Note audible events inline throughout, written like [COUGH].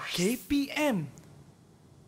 KPM.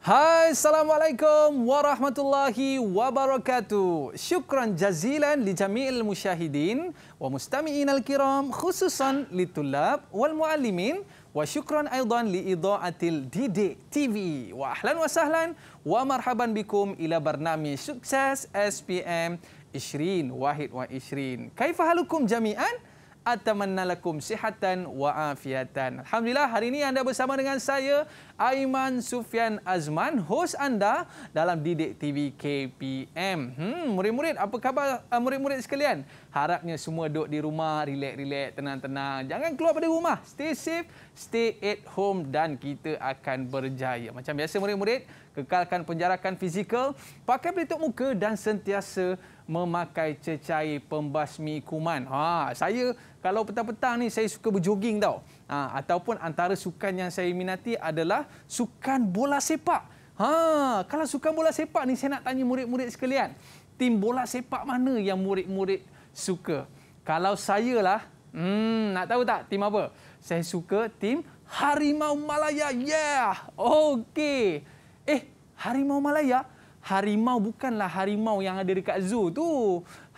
Hai, Assalamualaikum warahmatullahi wabarakatuh. Syukran jazilan li jami'il musyahidin wa mustami'in al-kiram khususan li tulab wal muallimin wa syukran aidan li ida'atil didik TV. Wa ahlan wa sahlan wa marhaban bikum ila bernama sukses SPM 20 Wahid wa 20. Kaifahalukum jami'an? Jami'an? Atamannalakum sihatan wa afiatan. Alhamdulillah hari ini anda bersama dengan saya Aiman Sufian Azman, host anda dalam Didik TV KPM. Hmm, murid-murid, apa khabar eh, murid-murid sekalian? Harapnya semua duduk di rumah, relax-relax, tenang-tenang. Jangan keluar dari rumah. Stay safe, stay at home dan kita akan berjaya. Macam biasa murid-murid, kekalkan penjarakan fizikal, pakai pelitup muka dan sentiasa memakai cecair pembasmi kuman. Ha, saya kalau petang-petang ni saya suka berjoging tau. Ha, ataupun antara sukan yang saya minati adalah sukan bola sepak. Ha, kalau sukan bola sepak ni saya nak tanya murid-murid sekalian. Tim bola sepak mana yang murid-murid suka? Kalau saya lah, hmm, nak tahu tak tim apa? Saya suka tim Harimau Malaya. Yeah! Okey. Eh, Harimau Malaya? Harimau bukanlah harimau yang ada dekat zoo tu.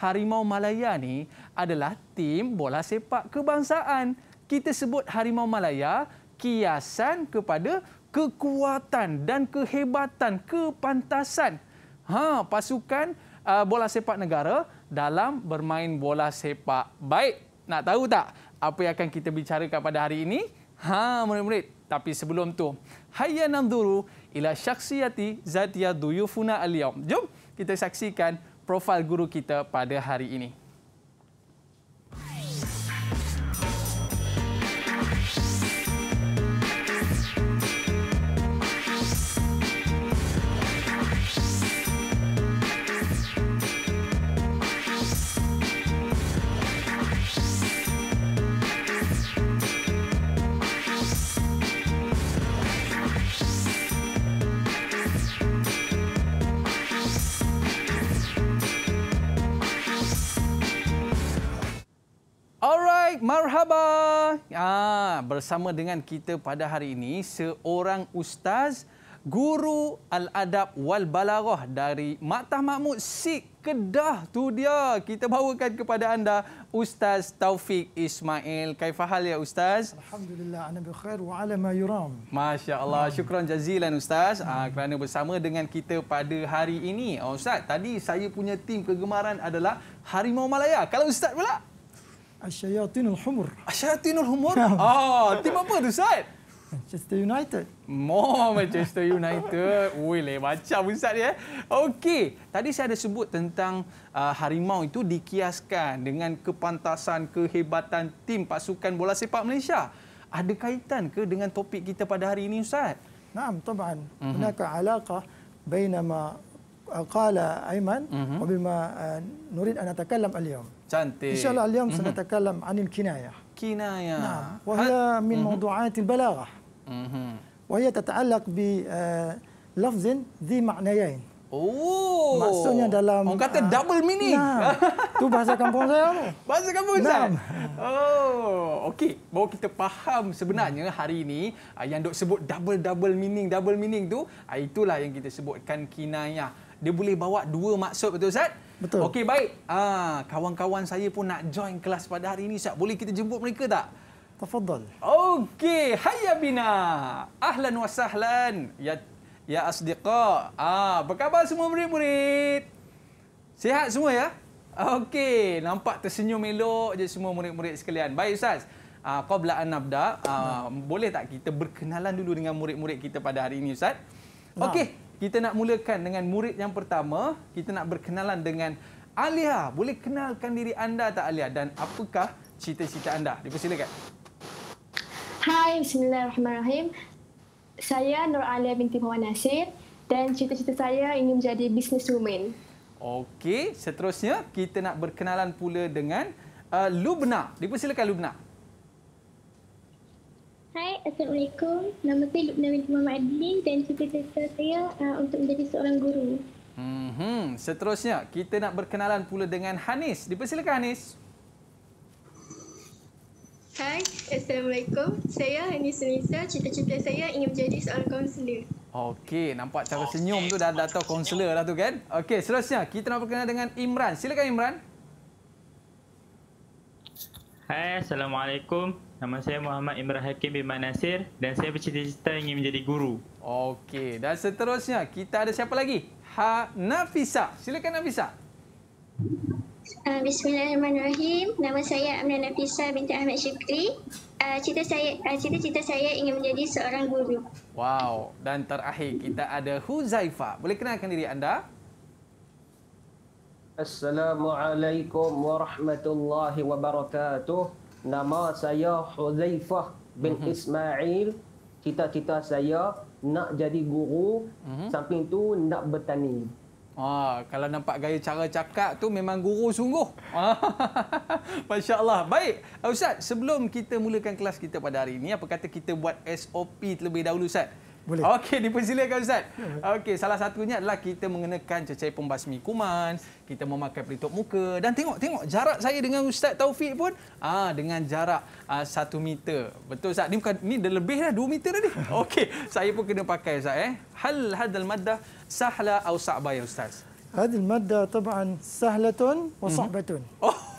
Harimau Malaya ni adalah tim bola sepak kebangsaan. Kita sebut Harimau Malaya kiasan kepada kekuatan dan kehebatan, kepantasan ha, pasukan uh, bola sepak negara dalam bermain bola sepak. Baik, nak tahu tak apa yang akan kita bicarakan pada hari ini? Ha, murid-murid. Tapi sebelum tu, hayya nanzuru ila syaksiyati zatiya duyufuna al-yawm. Jom kita saksikan profil guru kita pada hari ini. marhaba. Ah, bersama dengan kita pada hari ini seorang ustaz guru al-adab wal balaghah dari Maktah Mahmud Sik Kedah tu dia. Kita bawakan kepada anda Ustaz Taufik Ismail. Kaifahal ya Ustaz? Alhamdulillah. Ana bikhair wa ala ma yuram. Masya Allah. Syukran jazilan Ustaz. Ha, kerana bersama dengan kita pada hari ini. Oh, Ustaz, tadi saya punya tim kegemaran adalah Harimau Malaya. Kalau Ustaz pula? Asyayatinul Humur. Asyayatinul Humur? Ah, tim apa tu, Ustaz? Manchester United. Moh Manchester United. [LAUGHS] Ui, leh macam Ustaz ya. Okey, tadi saya ada sebut tentang uh, harimau itu dikiaskan dengan kepantasan, kehebatan tim pasukan bola sepak Malaysia. Ada kaitan ke dengan topik kita pada hari ini, Ustaz? Naam, tabaan. Mhm. Hunaka alaqah bainama ah, qala Aiman mhm. wa bima ah, nurid an natakallam al-yawm cantik. Insyaallah hari ini saya akan berbicara tentang kinayah. Kinayah. Nah, وهي من موضوعات البلاغة. وهي تتعلق بلفظ ذي معنيين. Oh. Maksudnya dalam Orang kata ah, double mini. Nah, [LAUGHS] tu bahasa kampung saya. Bahasa kampung nah. saya. Oh, okey. Bawa kita faham sebenarnya hari ini ah, yang dok sebut double double meaning double meaning tu, ah, itulah yang kita sebutkan kinayah. Dia boleh bawa dua maksud betul Ustaz? Betul. Okey, baik. Ah, kawan-kawan saya pun nak join kelas pada hari ini. Syak boleh kita jemput mereka tak? Tafadhal. Okey, hayya bina. Ahlan wa sahlan. Ya ya asdiqa. Ah, apa khabar semua murid-murid? Sihat semua ya? Okey, nampak tersenyum elok je semua murid-murid sekalian. Baik Ustaz. Ah, qabla an nabda, ah, boleh tak kita berkenalan dulu dengan murid-murid kita pada hari ini Ustaz? Okey, nah kita nak mulakan dengan murid yang pertama. Kita nak berkenalan dengan Alia. Boleh kenalkan diri anda tak Alia? Dan apakah cita-cita anda? Dipersilakan. Hai, Bismillahirrahmanirrahim. Saya Nur Alia binti Muhammad Nasir dan cita-cita saya ingin menjadi businesswoman. Okey, seterusnya kita nak berkenalan pula dengan uh, Lubna. Dipersilakan Lubna. Hai, Assalamualaikum. Nama saya Lubna binti Mama Adlin dan cita-cita saya uh, untuk menjadi seorang guru. Hmm, seterusnya, kita nak berkenalan pula dengan Hanis. Dipersilakan Hanis. Hai, Assalamualaikum. Saya Hanis Nisa. Cita-cita saya ingin menjadi seorang kaunselor. Okey, nampak cara senyum tu dah, dah tahu kaunselor lah tu kan? Okey, seterusnya, kita nak berkenalan dengan Imran. Silakan Imran. Hai, Assalamualaikum. Nama saya Muhammad Imran Hakim bin Nasir dan saya bercita-cita ingin menjadi guru. Okey, dan seterusnya kita ada siapa lagi? Ha Nafisa. Silakan Nafisa. Uh, Bismillahirrahmanirrahim. Nama saya Amna Nafisa binti Ahmad Syukri. Ah, cita saya ah, cita-cita saya ingin menjadi seorang guru. Wow, dan terakhir kita ada Huzaifa. Boleh kenalkan diri anda? Assalamualaikum warahmatullahi wabarakatuh nama saya Huzaifah bin mm-hmm. Ismail cita-cita saya nak jadi guru mm-hmm. samping tu nak bertani Ah, kalau nampak gaya cara cakap tu memang guru sungguh. [LAUGHS] Masya Allah. Baik, Ustaz, sebelum kita mulakan kelas kita pada hari ini, apa kata kita buat SOP terlebih dahulu, Ustaz? Boleh. Okey, dipersilakan Ustaz. Ya, ya. Okey, salah satunya adalah kita mengenakan cecair pembasmi kuman, kita memakai pelitup muka dan tengok tengok jarak saya dengan Ustaz Taufik pun ah dengan jarak ah, satu meter. Betul Ustaz, ni bukan ni dah lebih dah dua meter ni. [LAUGHS] Okey, saya pun kena pakai Ustaz eh. Hal hadal maddah sahla atau sa'ba ya Ustaz? Hadal maddah tabahan sahlatun wa mhm. sa'batun. Oh.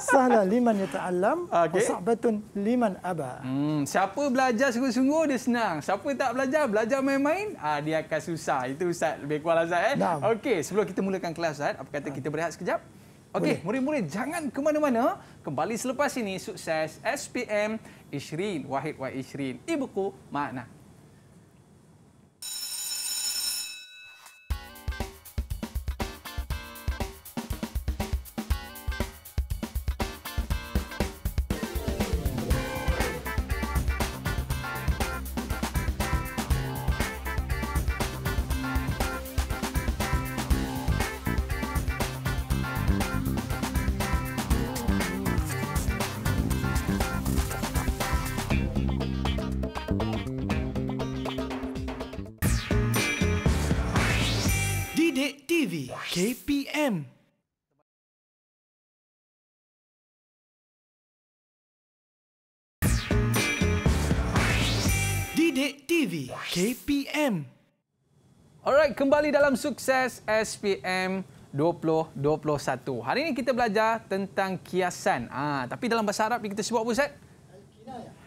سهلة لمن يتعلم okay. وصعبة لمن أبى. Hmm, siapa belajar sungguh-sungguh dia senang. Siapa tak belajar, belajar main-main, ah dia akan susah. Itu Ustaz lebih kurang lah, Ustaz eh. Nah. Okey, sebelum kita mulakan kelas Ustaz, apa kata ah. kita berehat sekejap? Okey, murid-murid jangan ke mana-mana. Kembali selepas ini sukses SPM Ishrin Wahid Wahid Ishrin. Ibuku makna. KPM. Alright, kembali dalam sukses SPM 2021. Hari ini kita belajar tentang kiasan. Ah, ha, tapi dalam bahasa Arab kita sebut apa Ustaz?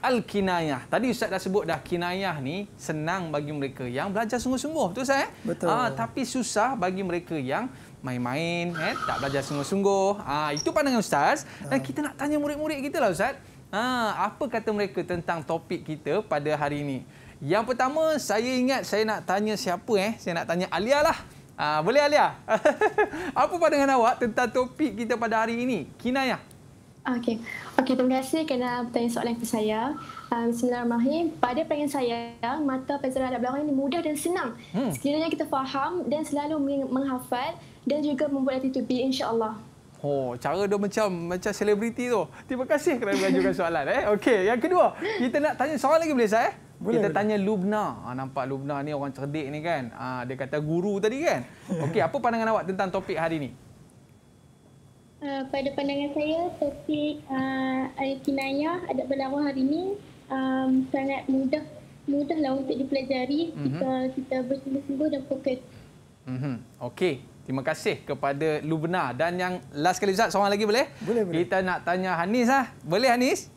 Al-kinayah. al Tadi Ustaz dah sebut dah kinayah ni senang bagi mereka yang belajar sungguh-sungguh. Betul Ustaz? Eh? Betul. Ah, ha, tapi susah bagi mereka yang main-main, eh, tak belajar sungguh-sungguh. Ah, ha, itu pandangan Ustaz. Dan ah. kita nak tanya murid-murid kita lah Ustaz. Ah, ha, apa kata mereka tentang topik kita pada hari ini? Yang pertama, saya ingat saya nak tanya siapa eh? Saya nak tanya Alia lah. Uh, boleh Alia? [LAUGHS] Apa pandangan awak tentang topik kita pada hari ini? Kinayah. Okey. Okey, terima kasih kerana bertanya soalan kepada saya. Uh, Bismillahirrahmanirrahim. Pada pandangan saya, mata pelajaran adab belakang ini mudah dan senang. Hmm. Sekiranya kita faham dan selalu menghafal dan juga membuat hati tubi, insyaAllah. Oh, cara dia macam macam selebriti tu. Terima kasih kerana mengajukan soalan. Eh. Okey, yang kedua, kita nak tanya soalan lagi boleh saya? Boleh kita tanya Lubna. Ha, nampak Lubna ni orang cerdik ni kan. Ha, dia kata guru tadi kan. Okey, apa pandangan awak tentang topik hari ini? Uh, ah, pada pandangan saya, topik uh, Al-Kinayah, Adab Balawah hari ini um, sangat mudah mudahlah untuk dipelajari mm -hmm. jika kita bersungguh-sungguh dan fokus. Mm -hmm. Okey, Terima kasih kepada Lubna dan yang last kali Ustaz seorang lagi boleh? Boleh, boleh. Kita nak tanya Hanis ah. Boleh Hanis?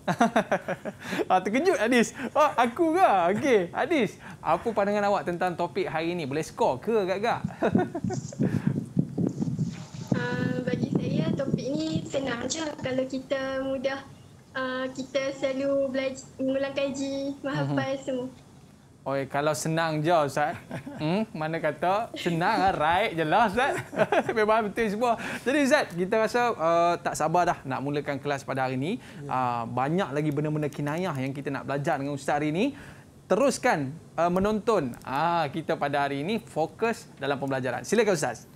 [LAUGHS] ah terkejut Hanis. Oh aku ke? Okey, Hanis. Apa pandangan awak tentang topik hari ini? Boleh skor ke gagak-gagak? [LAUGHS] Ah, bagi saya topik ini senang je kalau kita mudah uh, kita selalu belajar mengulang kaji, menghafal uh-huh. Mhm. semua. Oi, kalau senang je Ustaz. [LAUGHS] Hmm, mana kata senang lah, right je lah Ustaz. [LAUGHS] Memang betul semua. Jadi Ustaz, kita rasa uh, tak sabar dah nak mulakan kelas pada hari ini. Ya. Uh, banyak lagi benda-benda kinayah yang kita nak belajar dengan Ustaz hari ini. Teruskan uh, menonton uh, kita pada hari ini fokus dalam pembelajaran. Silakan Ustaz.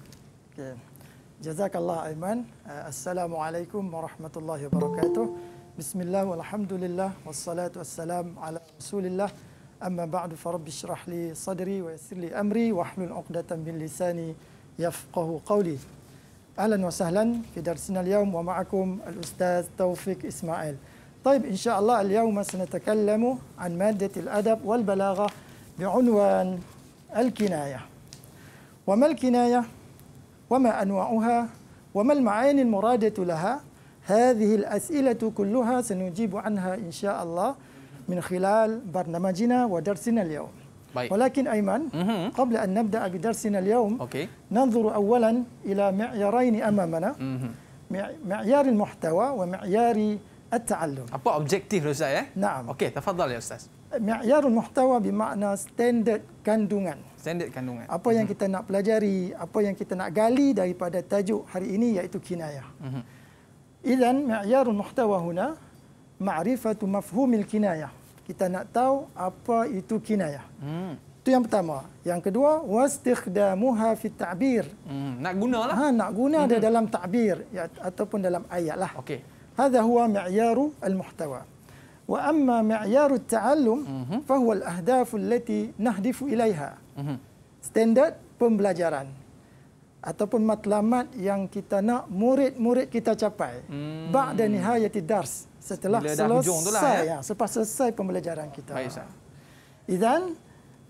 Okay. Jazakallah Aiman. Uh, Assalamualaikum warahmatullahi wabarakatuh. Bismillahirrahmanirrahim. Wassalatu wassalam ala Rasulillah. أما بعد فرب اشرح لي صدري ويسر لي أمري واحلل عقدة من لساني يفقه قولي أهلا وسهلا في درسنا اليوم ومعكم الأستاذ توفيق إسماعيل طيب إن شاء الله اليوم سنتكلم عن مادة الأدب والبلاغة بعنوان الكناية وما الكناية وما أنواعها وما المعاني المرادة لها هذه الأسئلة كلها سنجيب عنها إن شاء الله min khilal barnamajina wa darsina al-yawm. Baik. Walakin Aiman, mm-hmm. qabla an nabda' bi darsina al-yawm, okay. nanzuru awwalan ila mi'yarain amamana. Mhm. Mi'yar al-muhtawa wa mi'yar at-ta'allum. Apa objektif Ustaz ya? Eh? Naam. Okey, tafadhal ya Ustaz. Mi'yar al-muhtawa bermakna standard kandungan. Standard kandungan. Apa mm-hmm. yang mhm. kita nak pelajari, apa yang kita nak gali daripada tajuk hari ini iaitu kinayah. Mhm. Idzan mi'yar al-muhtawa huna ma'rifatu mafhumil kinayah kita nak tahu apa itu kinayah. Hmm. Itu yang pertama. Yang kedua, wastikhdamuha fi ta'bir. Hmm, nak guna lah. Ha, nak guna hmm. dia dalam ta'bir ya, ataupun dalam ayat lah. Okey. Hadha huwa mi'yaru al-muhtawa. Wa amma mi'yaru ta'allum hmm. fa huwa al-ahdafu allati nahdifu ilaiha. Hmm. Standard pembelajaran ataupun matlamat yang kita nak murid-murid kita capai. Hmm. Ba'da nihayati dars. Hmm setelah Bila selesai, dah hujung lah, ya. ya. selepas selesai pembelajaran kita. Baik, Ustaz. Idan,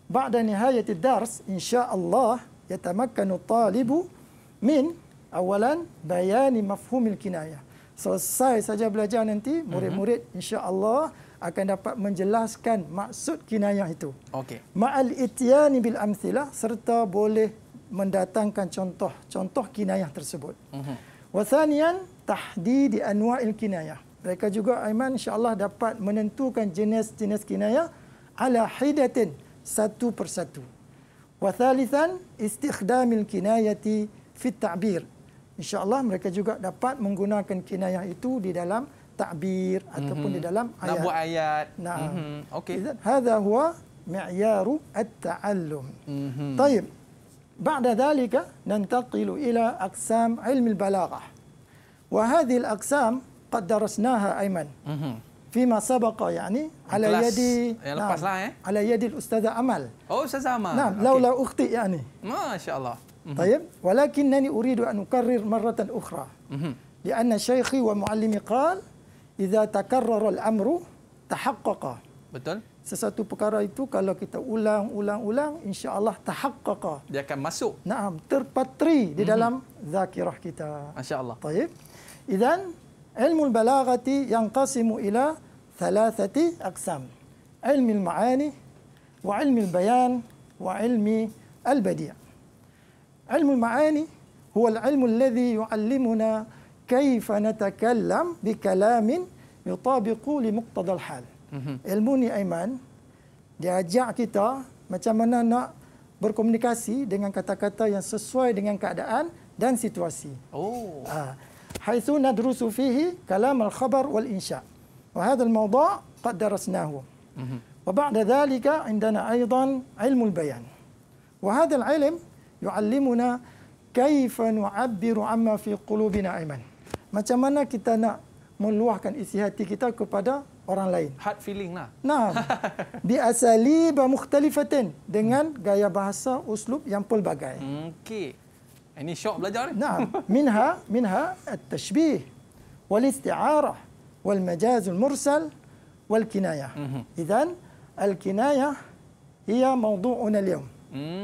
ba'da nihayati dars, insya-Allah, yatamakkanu talibu min awalan bayani mafhumil kinayah. Selesai saja belajar nanti, mhm. murid-murid insya-Allah akan dapat menjelaskan maksud kinayah itu. Okay. Ma'al ityani bil amthilah serta boleh mendatangkan contoh-contoh kinayah tersebut. Mhm. Wa thaniyan tahdid anwa'il kinayah. Mereka juga Aiman insya-Allah dapat menentukan jenis-jenis kinayah ala hidatin satu persatu. Wa thalithan istikhdamil kinayati fit ta'bir. Insya-Allah mereka juga dapat menggunakan kinayah itu di dalam ta'bir ataupun mm-hmm. di mhm. dalam ayat. Nah, buat ayat. Nah. Mm-hmm. Okey. Hadha huwa mi'yaru at-ta'allum. Mm-hmm. Tayyib. Ba'da dhalika nantaqilu ila aqsam ilmi al-balaghah. Wa قد درسناها أيمن فيما سبق يعني على يد نعم إيه؟ على يد الأستاذة أمل أو أستاذة أمل نعم لولا أختي يعني ما شاء الله طيب ولكنني أريد أن أكرر مرة أخرى لأن شيخي ومعلمي قال إذا تكرر الأمر تحقق betul sesuatu perkara itu kalau kita ulang ulang ulang insyaallah tahaqqaq dia akan masuk naam terpatri di dalam zakirah kita masyaallah طيب idan علم البلاغة ينقسم إلى ثلاثة أقسام علم المعاني وعلم البيان وعلم البديع علم المعاني هو العلم الذي يعلمنا كيف نتكلم بكلام يطابق لمقتضى الحال علموني أيمان Aiman dia ajak kita macam mana nak berkomunikasi dengan kata-kata yang sesuai dengan keadaan dan situasi. Oh. Ha, ah, حيث ندرس فيه كلام الخبر والإنشاء وهذا الموضوع قد درسناه وبعد ذلك عندنا أيضا علم البيان وهذا العلم يعلمنا كيف نعبر عما في قلوبنا عما macam mana kita nak meluahkan isi hati kita kepada orang lain. Hard feeling lah. Nah, [LAUGHS] di asali mukhtalifatin dengan gaya bahasa uslub yang pelbagai. Okey. يعني شو بلا نعم منها منها التشبيه والاستعارة والمجاز المرسل والكناية إذا الكناية هي موضوعنا اليوم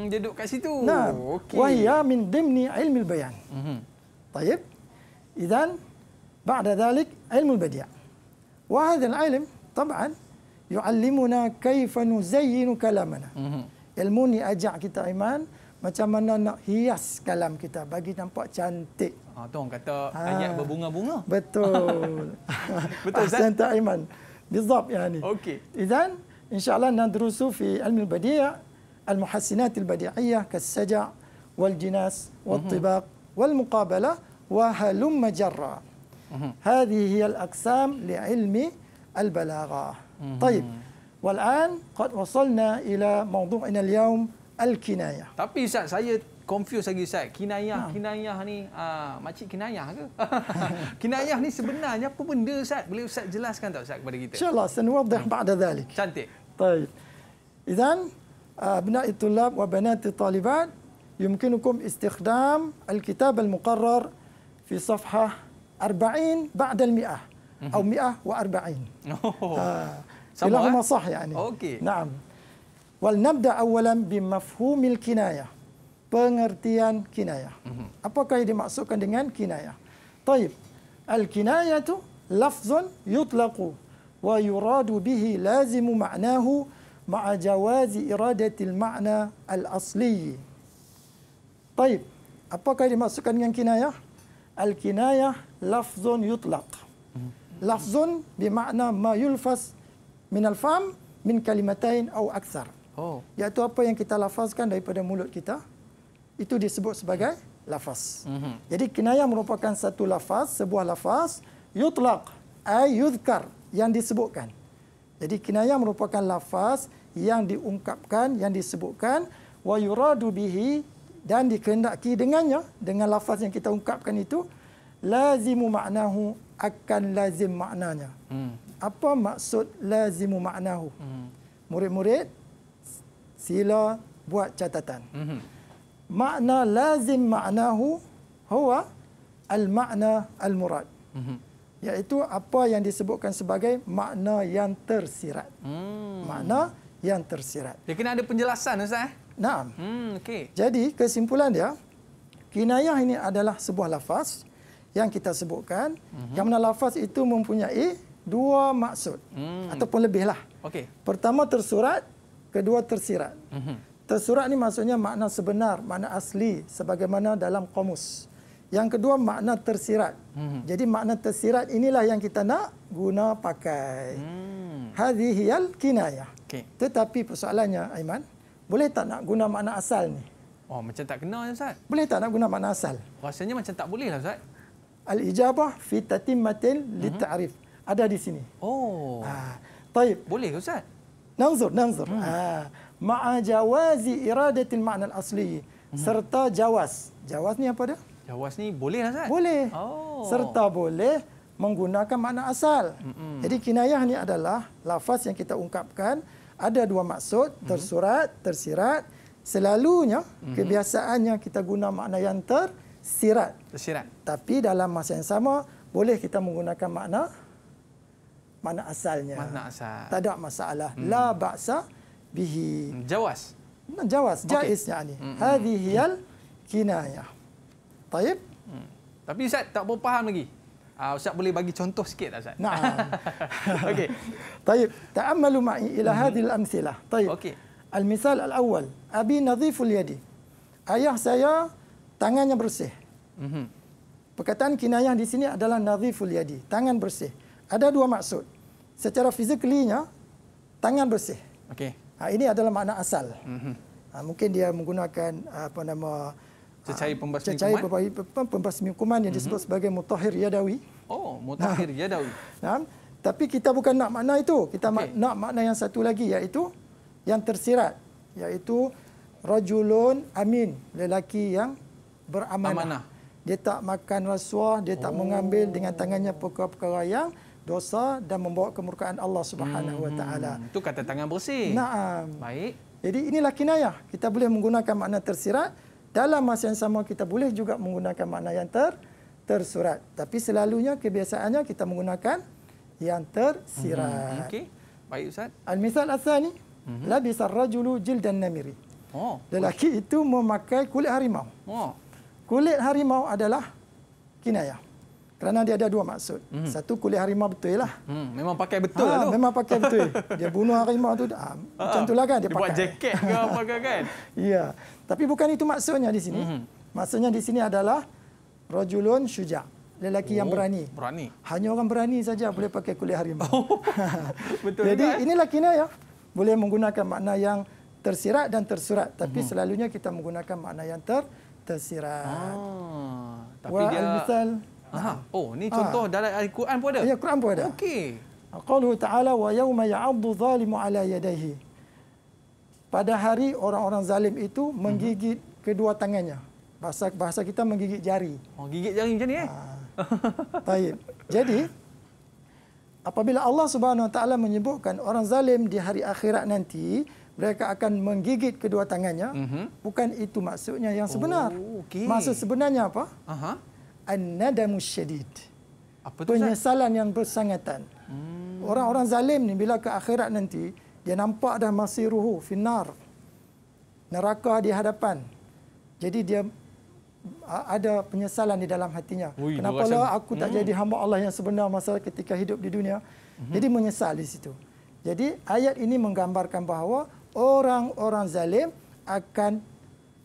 جدو كاسيتو نعم أوكي. وهي من ضمن علم البيان طيب إذا بعد ذلك علم البديع وهذا العلم طبعا يعلمنا كيف نزين كلامنا علموني أجع كتاب إيمان macam mana nak hias kalam kita bagi nampak cantik. Ha tu orang kata ha. Ah. ayat berbunga-bunga. Betul. [LAUGHS] Betul Ustaz Tok Aiman. Bizab ya ni. Okey. Izan insya-Allah nak terus fi ilmu al-badi' al-muhassinat al-badi'iyah kas-saja' wal-jinas wat-tibaq mhm. wal-muqabalah wa halum majarra. Mhm. Hadhihi hiya al-aqsam li'ilmi al-balaghah. Mhm. Tayib. والآن قد وصلنا إلى موضوعنا اليوم Al-Kinayah. Tapi Ustaz, saya confuse lagi Ustaz. Kinayah, ha. Kinayah ni, uh, makcik Kinayah ke? [LAUGHS] kinayah ni sebenarnya apa benda Ustaz? Boleh Ustaz jelaskan tak Ustaz kepada kita? InsyaAllah, senuwadah hmm. ba'da dhalik. Cantik. Baik. Izan, abna'i ah, tulab wa banati talibat, yumkinukum istighdam al-kitab al-muqarrar fi safhah 40 ba'da al-mi'ah. Atau mhm. 140. [LAUGHS] Oh. Uh, Sama, eh? Sama, yani. Okey. Naam. Walnabda awalan bimafhumil kinayah. Pengertian kinayah. Apakah yang dimaksudkan dengan kinayah? Taib. Al-kinayatu lafzun yutlaqu wa yuradu bihi lazimu ma'nahu ma'a jawazi iradatil ma'na al-asli. Taib. Apakah yang dimaksudkan dengan kinayah? Al-kinayah lafzun yutlaq. Lafzun bima'na ma yulfas min al-fam min kalimatain au akthar. Oh. Iaitu apa yang kita lafazkan daripada mulut kita, itu disebut sebagai lafaz. Mm-hmm. Jadi kinayah merupakan satu lafaz, sebuah lafaz, yutlaq, ay yudhkar, yang disebutkan. Jadi kinayah merupakan lafaz yang diungkapkan, yang disebutkan, wa yuradu bihi, dan dikehendaki dengannya, dengan lafaz yang kita ungkapkan itu, lazimu maknahu akan lazim maknanya. Mm. Apa maksud lazimu maknahu? Mm. Murid-murid, sila buat catatan. Mm-hmm. Makna lazim maknahu huwa al-makna al-murad. Mm-hmm. Iaitu apa yang disebutkan sebagai makna yang tersirat. Mm. Makna yang tersirat. Dia kena ada penjelasan, Ustaz. Eh? Nah. Mm, okay. Jadi kesimpulan dia, kinayah ini adalah sebuah lafaz yang kita sebutkan. Mm-hmm. Yang mana lafaz itu mempunyai dua maksud. Mm. Ataupun lebihlah. Okay. Pertama tersurat kedua tersirat. Mhm. Tersurat ni maksudnya makna sebenar, makna asli sebagaimana dalam komus. Yang kedua makna tersirat. Mhm. Jadi makna tersirat inilah yang kita nak guna pakai. Hmm. Hadhihi al-kinayah. Okay. Tetapi persoalannya Aiman, boleh tak nak guna makna asal ni? Oh, macam tak kena ya Ustaz. Boleh tak nak guna makna asal? Rasanya macam tak boleh lah Ustaz. Al-ijabah fi tatimmatil li mhm. ta'rif. Ada di sini. Oh. Ha. Ah, Baik. Boleh ke Ustaz? ننظر ننظر مع جواز إرادة المعنى الأصلي سرطة جواز جواز ni apa dia? جواز ni boleh lah kan? Boleh. Oh. Serta boleh menggunakan makna asal. Mm-mm. Jadi kinayah ni adalah lafaz yang kita ungkapkan ada dua maksud mm-hmm. tersurat, tersirat. Selalunya mm-hmm. kebiasaan yang kita guna makna yang tersirat. Tersirat. Tapi dalam masa yang sama boleh kita menggunakan makna mana asalnya. Mana asal. Tak ada masalah. Hmm. La ba'sa bihi. Hmm, jawas. Jawas. Okay. Jais yang ini. hial hmm, hmm, kinayah. Taib. Hmm. Tapi Ustaz tak pun faham lagi. Uh, Ustaz boleh bagi contoh sikit tak Ustaz? Nah. [LAUGHS] Okey. Taib. Ta'amalu ma'i ila hadil amsilah. Taib. Okey. Al-misal al-awwal. Abi nadhiful yadi. Ayah saya tangannya bersih. Mm-hmm. Perkataan kinayah di sini adalah nadhiful yadi. Tangan bersih. Ada dua maksud. Secara fizikalnya, tangan bersih. Okey. Ha, ini adalah makna asal. Mm-hmm. Ha, mungkin dia menggunakan ah, apa nama cecair pembasmi cecai kuman. Cecair pembasmi kuman yang disebut mm-hmm. sebagai mutahhir yadawi. Oh, mutahhir nah. yadawi. Nah. Tapi kita bukan nak makna itu. Kita okay. nak makna yang satu lagi iaitu yang tersirat iaitu rajulun amin, lelaki yang beramanah. Amanah. Dia tak makan rasuah, dia tak oh. mengambil dengan tangannya perkara-perkara yang dosa dan membawa kemurkaan Allah Subhanahu Wa hmm. Taala. Itu kata tangan bersih. Naam. Baik. Jadi inilah kinayah. Kita boleh menggunakan makna tersirat dalam masa yang sama kita boleh juga menggunakan makna yang ter tersurat. Tapi selalunya kebiasaannya kita menggunakan yang tersirat. Hmm. hmm okey. Baik Ustaz. Al-misal asani. Hmm. Labis ar-rajulu jildan namiri. Oh. Lelaki itu memakai kulit harimau. Oh. Kulit harimau adalah kinayah. Kerana dia ada dua maksud. Hmm. Satu kulit harimau betul lah. Hmm. Memang pakai betul ha, lah tu. Memang pakai betul. [LAUGHS] Dia bunuh harimau tu. Ha, macam itulah kan dia, dia pakai. Dia buat jaket ke apa ke [LAUGHS] kan. ya. Tapi bukan itu maksudnya di sini. Hmm. Maksudnya di sini adalah rojulun syuja. Lelaki oh, yang berani. Berani. Hanya orang berani saja boleh pakai kulit harimau. Oh, [LAUGHS] betul Jadi juga, eh. inilah kina ya. Boleh menggunakan makna yang tersirat dan tersurat. Tapi hmm. selalunya kita menggunakan makna yang ter tersirat. Ah, tapi Wa dia... Al-misal, Aha. Oh, ni ah. contoh ha. dalam Al-Quran pun ada. Ya, Quran pun ada. Okey. Qaluhu ta'ala wa yauma ya'addu zalimu ala yadayhi. Pada hari orang-orang zalim itu menggigit hmm. kedua tangannya. Bahasa bahasa kita menggigit jari. Oh, gigit jari macam ni eh. Ha. Baik. Jadi apabila Allah Subhanahu wa ta'ala menyebutkan orang zalim di hari akhirat nanti, mereka akan menggigit kedua tangannya, hmm. bukan itu maksudnya yang sebenar. Oh, okay. Maksud sebenarnya apa? Aha. Uh-huh. An-nadamu syadid. Apa tu, Penyesalan yang bersangatan. Hmm. Orang-orang hmm. zalim ni bila ke akhirat nanti, dia nampak dah masih ruhu, finar. Neraka di hadapan. Jadi dia ada penyesalan di dalam hatinya. Ui, Kenapalah berasa... aku tak hmm. jadi hamba Allah yang sebenar masa ketika hidup di dunia. Hmm. Jadi menyesal di situ. Jadi ayat ini menggambarkan bahawa orang-orang zalim akan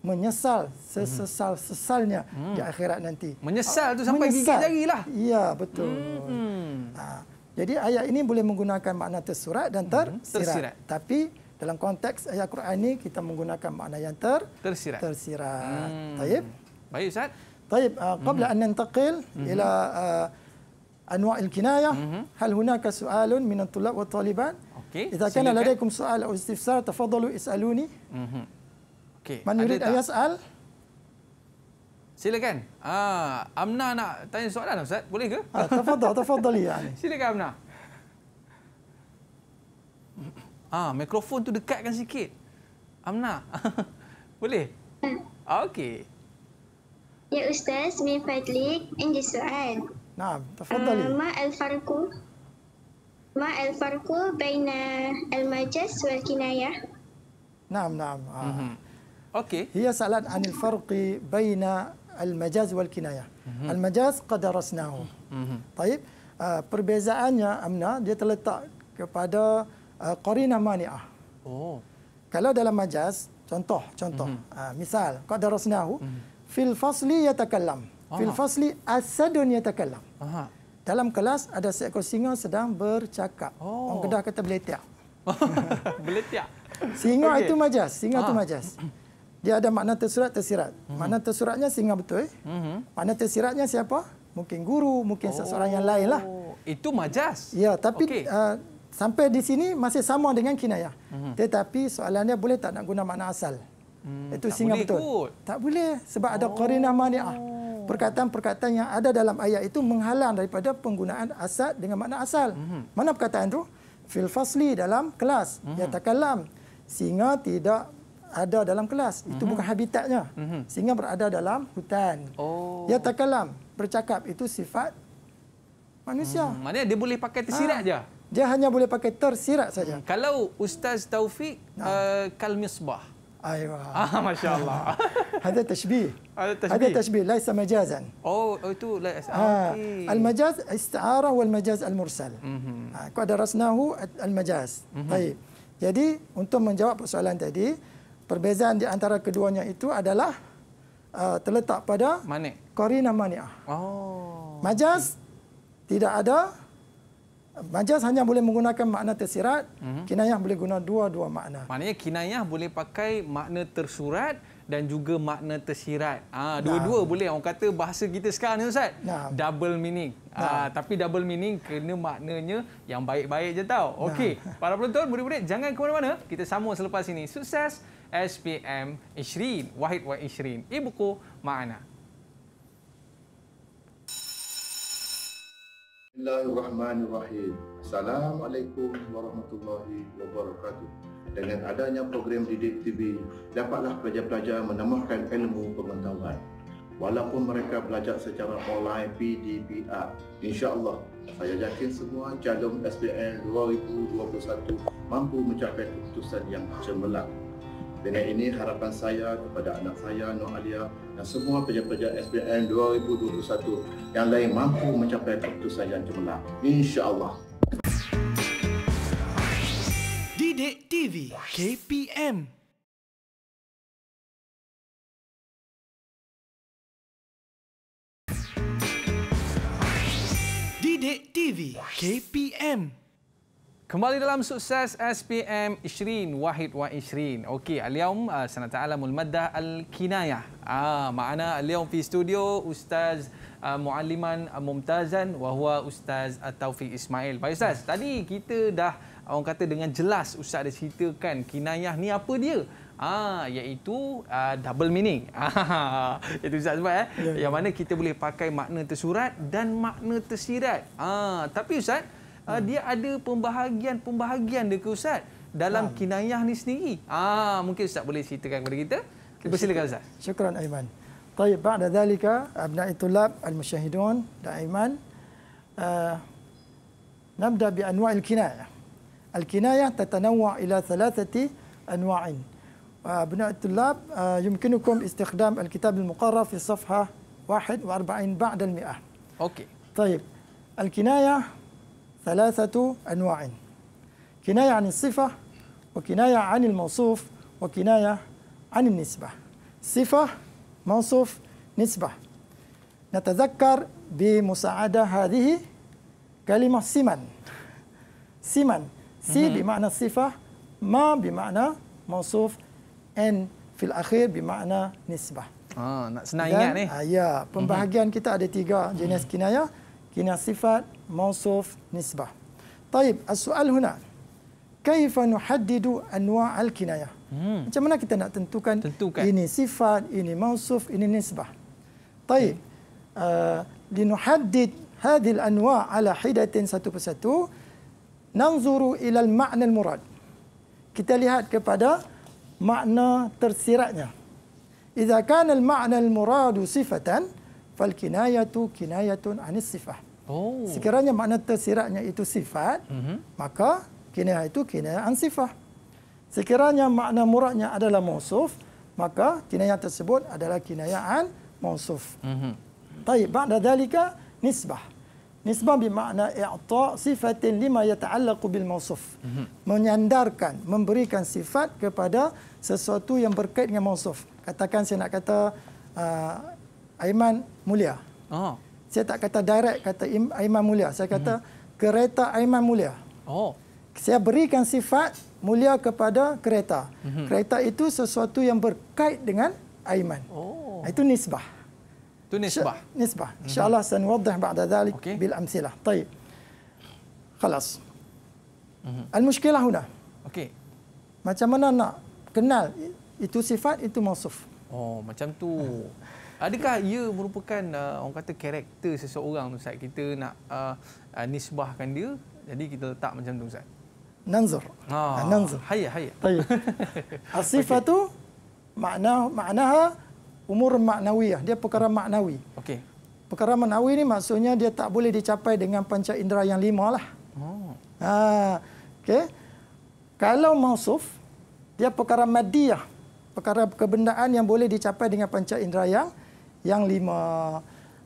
menyesal hmm. sesesal sesalnya hmm. di akhirat nanti. Menyesal tu ah, sampai menyesal. gigi jarilah. Iya, betul. Hmm. Ha. Jadi ayat ini boleh menggunakan makna tersurat dan hmm, tersirat. tersirat. Tapi dalam konteks ayat Quran ini kita menggunakan makna yang ter tersirat. Tersirat. Hmm. Taib. Baik Ustaz. Taib, uh, qabla hmm. an nantaqil hmm. ila uh, anwa' al-kinayah, hmm. hal hunaka su'alun min at-tullab wa talibat? Okay. Jika kana lakum su'al atau istifsar, tafadhalu is'aluni. Hmm. Okey. Mana ada murid Ayas Al? Silakan. Ah, Amna nak tanya soalan Ustaz. Boleh ke? Ha, ah, tafadhal, tafadhal ya. Ah, Silakan Amna. Ah, mikrofon tu dekatkan sikit. Amna. [LAUGHS] Boleh? Ah, Okey. Ya Ustaz, min fadlik, ini soalan. Naam, tafadhal. Uh, ah, ma al-farqu? Ma al-farqu baina al-majaz wal kinayah? Naam, naam. Ah. Mm -hmm. Okey. Hiya salat anil farqi baina al-majaz wal kinayah. Mm-hmm. Al-majaz qad rasnahu. Mhm. Baik. Uh, ah, perbezaannya amna dia terletak kepada uh, qarinah mani'ah. Oh. Kalau dalam majaz, contoh, contoh. Mm-hmm. Uh, misal qad rasnahu mm-hmm. fil fasli yatakallam. Aha. Fil fasli asadun yatakallam. Aha. Dalam kelas ada seekor singa sedang bercakap. Oh. Orang kedah kata beletiak. [LAUGHS] beletiak. singa okay. itu majaz, singa itu majaz. [CLEARS THROAT] dia ada makna tersurat tersirat. hmm Makna tersuratnya singa betul. Eh? hmm Makna tersiratnya siapa? Mungkin guru, mungkin oh. seseorang yang lain lah. Itu majas. Ya, tapi okay. uh, sampai di sini masih sama dengan kinayah. hmm Tetapi soalannya boleh tak nak guna makna asal? Mm, Itu singa betul. Kot. Tak boleh sebab ada oh. qarina mani'ah. Perkataan-perkataan yang ada dalam ayat itu menghalang daripada penggunaan asal dengan makna asal. hmm Mana perkataan itu? Fil fasli dalam kelas. Mm-hmm. Ya takallam. Singa tidak ada dalam kelas. Itu uh mhm. -huh. bukan habitatnya. Uh mhm. -huh. Singa berada dalam hutan. Oh. tak ya, takalam, bercakap. Itu sifat manusia. Hmm. Maknanya dia boleh pakai tersirat ha. Dia hanya boleh pakai tersirat saja. Hmm. Kalau Ustaz Taufik, nah. uh, eh, kalmisbah. Ayuh. [LAUGHS] Ah, Masya Allah. [LAUGHS] Ada tashbih. Ada tashbih? Ada tashbih. Laisa majazan. Oh, oh itu laisa. Ah. Okay. Al-majaz isti'arah wal-majaz al-mursal. Mm -hmm. Ah, Kau ada rasnahu al-majaz. Mm -hmm. Baik. Jadi, untuk menjawab persoalan tadi, Perbezaan di antara keduanya itu adalah uh, terletak pada manik. korina mania. Oh. Majas tidak ada. Majas hanya boleh menggunakan makna tersirat. -hmm. Kinayah boleh guna dua-dua makna. Maknanya kinayah boleh pakai makna tersurat dan juga makna tersirat. Ah, dua-dua nah. boleh. Orang kata bahasa kita sekarang ni Ustaz. Nah. Double meaning. Ah, nah. Ah, tapi double meaning kena maknanya yang baik-baik je tau. Okey. Nah. Para penonton, murid-murid jangan ke mana-mana. Kita sambung selepas ini. Sukses. SPM 20 Wahid Wahid Ishrin Ibuku Ma'ana Bismillahirrahmanirrahim Assalamualaikum warahmatullahi wabarakatuh Dengan adanya program Didik TV Dapatlah pelajar-pelajar menambahkan ilmu pengetahuan Walaupun mereka belajar secara online PDPR InsyaAllah saya yakin semua calon SPM 2021 mampu mencapai keputusan yang cemerlang. Dengan ini harapan saya kepada anak saya Nur Alia dan semua pejabat-pejabat SPM 2021 yang lain mampu mencapai keputusan yang cemerlang. Insya-Allah. Dide TV KPM Dide TV KPM Kembali dalam sukses SPM Ishrin Wahid wa Ishrin. Okey, aliyum uh, ah, sana ta'ala mul maddah al kinayah. Ah, makna aliyum di studio Ustaz uh, Mualliman Mumtazan wa huwa Ustaz Taufik Ismail. Baik Ustaz, yes. tadi kita dah orang kata dengan jelas Ustaz dah ceritakan kinayah ni apa dia. Ah, iaitu uh, double meaning. [LAUGHS] itu Ustaz sebab eh. Yeah, ya. yang mana kita boleh pakai makna tersurat dan makna tersirat. Ah, tapi Ustaz, hmm. dia ada pembahagian-pembahagian dia ke Ustaz dalam hmm. kinayah ni sendiri. Ah, mungkin Ustaz boleh ceritakan kepada kita. Bersilakan Ustaz. Syukran Aiman. Tayyib, ba'da dhalika, abna'i tulab, al-musyahidun, mushahidun dan Aiman. Uh, نبدأ بأنواع الكناية الكناية تتنوع إلى ثلاثة أنواع أبناء الطلاب يمكنكم استخدام الكتاب المقرر في صفحة 41 بعد المئة أوكي. طيب الكناية ثلاثة أنواع كناية عن الصفة وكناية عن الموصوف وكناية عن النسبة صفة موصوف نسبة نتذكر بمساعدة هذه كلمة سمن سمن سي بمعنى صفة ما بمعنى موصوف إن في الأخير بمعنى نسبة آه nak senang Dan, ingat pembahagian kita ada tiga jenis kinayah. Kinayah sifat, موصوف نسبة طيب السؤال هنا كيف نحدد أنواع الكناية macam mana kita nak tentukan, tentukan ini sifat, ini mausuf, ini nisbah. Baik. Linuhaddid hadhil anwa' ala hidatin satu persatu, nangzuru ilal makna murad. Kita lihat kepada makna tersiratnya. Iza kanal makna al-muradu sifatan, fal kinayatu kinayatun anis sifah. Oh. Sekiranya makna tersiratnya itu sifat, mm-hmm. maka kinayah itu kinayah ansifah. Sekiranya makna muradnya adalah mausuf, maka kinayah tersebut adalah kinayah an mausuf. Mm-hmm. Baik, ba'da dalika nisbah. Nisbah bermakna i'ta sifatin lima yata'allaku bil mausuf. Mm-hmm. Menyandarkan, memberikan sifat kepada sesuatu yang berkait dengan mausuf. Katakan saya nak kata uh, Aiman mulia. Oh saya tak kata direct kata Aiman Mulia. Saya kata hmm. kereta Aiman Mulia. Oh. Saya berikan sifat mulia kepada kereta. Hmm. Kereta itu sesuatu yang berkait dengan Aiman. Oh. Itu nisbah. Itu nisbah. Nisbah. Mhm. Insya-Allah saya wadhah ba'da dhalik okay. bil amsilah. Baik. Khalas. Hmm. Al mushkilah huna. Okey. Macam mana nak kenal itu sifat itu mausuf? Oh, macam tu. Hmm. Adakah ia merupakan uh, orang kata karakter seseorang Ustaz? Kita nak uh, uh, nisbahkan dia. Jadi kita letak macam tu Ustaz. Nanzur. Ha. Ah. Nanzur. Hayya hayya. Baik. [LAUGHS] Asifatu makna maknaha umur maknawiyah. Dia perkara maknawi. Okey. Perkara maknawi ni maksudnya dia tak boleh dicapai dengan panca indera yang lima lah. Oh. Ha. Okey. Kalau mausuf dia perkara madiyah. Perkara kebendaan yang boleh dicapai dengan panca indera yang yang lima.